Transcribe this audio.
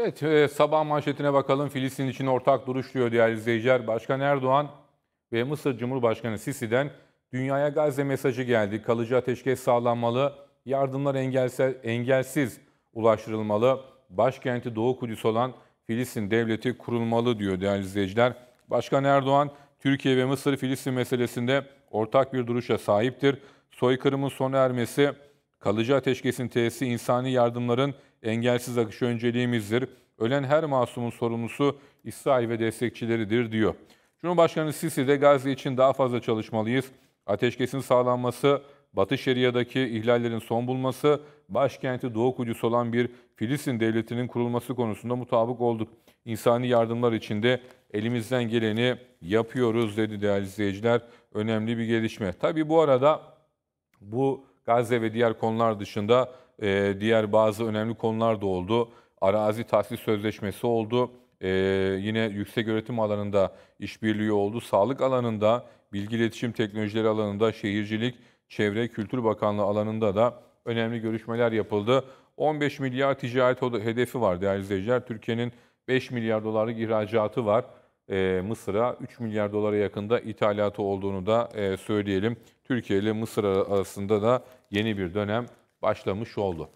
Evet, e, sabah manşetine bakalım. Filistin için ortak duruş diyor değerli izleyiciler. Başkan Erdoğan ve Mısır Cumhurbaşkanı Sisi'den dünyaya Gazze mesajı geldi. Kalıcı ateşkes sağlanmalı, yardımlar engelsiz, engelsiz ulaştırılmalı. Başkenti Doğu Kudüs olan Filistin devleti kurulmalı diyor değerli izleyiciler. Başkan Erdoğan, Türkiye ve Mısır Filistin meselesinde ortak bir duruşa sahiptir. Soykırımın sona ermesi, kalıcı ateşkesin tesisi, insani yardımların engelsiz akış önceliğimizdir. Ölen her masumun sorumlusu İsrail ve destekçileridir diyor. Cumhurbaşkanı Sisi de Gazze için daha fazla çalışmalıyız. Ateşkesin sağlanması, Batı Şeria'daki ihlallerin son bulması, başkenti Doğu Kudüs olan bir Filistin devletinin kurulması konusunda mutabık olduk. İnsani yardımlar için de elimizden geleni yapıyoruz dedi değerli izleyiciler. Önemli bir gelişme. Tabi bu arada bu Gazze ve diğer konular dışında e, diğer bazı önemli konular da oldu. Arazi tahsis sözleşmesi oldu. E, yine yüksek öğretim alanında işbirliği oldu. Sağlık alanında, bilgi iletişim teknolojileri alanında, şehircilik, çevre, kültür bakanlığı alanında da önemli görüşmeler yapıldı. 15 milyar ticaret hedefi var değerli izleyiciler. Türkiye'nin 5 milyar dolarlık ihracatı var e, Mısır'a 3 milyar dolara yakında ithalatı olduğunu da e, söyleyelim. Türkiye ile Mısır arasında da yeni bir dönem başlamış oldu.